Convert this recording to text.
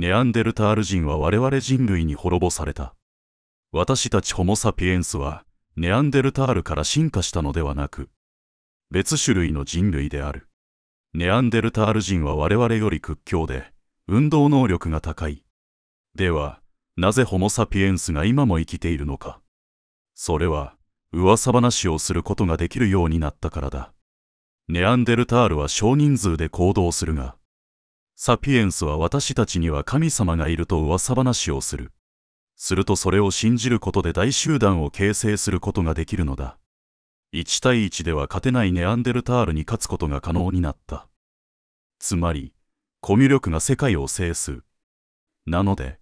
ネアンデルタール人は我々人類に滅ぼされた。私たちホモ・サピエンスは、ネアンデルタールから進化したのではなく、別種類の人類である。ネアンデルタール人は我々より屈強で、運動能力が高い。では、なぜホモ・サピエンスが今も生きているのか。それは、噂話をすることができるようになったからだ。ネアンデルタールは少人数で行動するが、サピエンスは私たちには神様がいると噂話をする。するとそれを信じることで大集団を形成することができるのだ。1対1では勝てないネアンデルタールに勝つことが可能になった。つまり、コミュ力が世界を制す。なので、